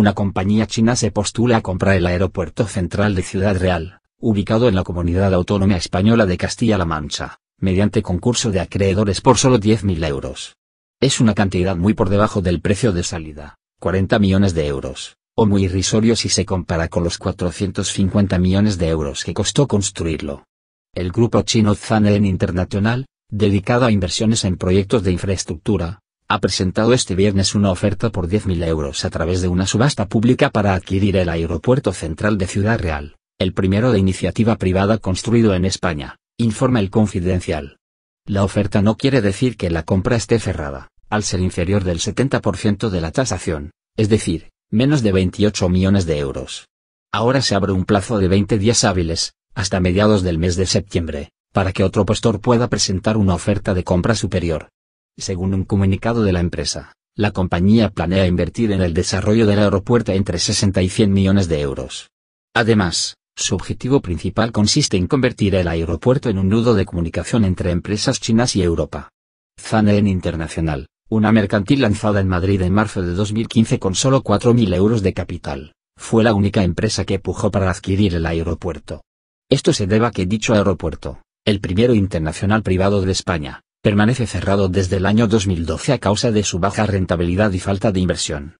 Una compañía china se postula a comprar el aeropuerto central de Ciudad Real, ubicado en la comunidad autónoma española de Castilla-La Mancha, mediante concurso de acreedores por solo 10.000 euros. Es una cantidad muy por debajo del precio de salida, 40 millones de euros, o muy irrisorio si se compara con los 450 millones de euros que costó construirlo. El grupo chino Zanen International, dedicado a inversiones en proyectos de infraestructura, ha presentado este viernes una oferta por 10.000 euros a través de una subasta pública para adquirir el Aeropuerto Central de Ciudad Real, el primero de iniciativa privada construido en España, informa el Confidencial. La oferta no quiere decir que la compra esté cerrada, al ser inferior del 70% de la tasación, es decir, menos de 28 millones de euros. Ahora se abre un plazo de 20 días hábiles, hasta mediados del mes de septiembre, para que otro postor pueda presentar una oferta de compra superior, según un comunicado de la empresa, la compañía planea invertir en el desarrollo del aeropuerto entre 60 y 100 millones de euros. Además, su objetivo principal consiste en convertir el aeropuerto en un nudo de comunicación entre empresas chinas y Europa. Zanen Internacional, una mercantil lanzada en Madrid en marzo de 2015 con solo 4.000 euros de capital, fue la única empresa que pujó para adquirir el aeropuerto. Esto se debe a que dicho aeropuerto, el primero internacional privado de España, permanece cerrado desde el año 2012 a causa de su baja rentabilidad y falta de inversión.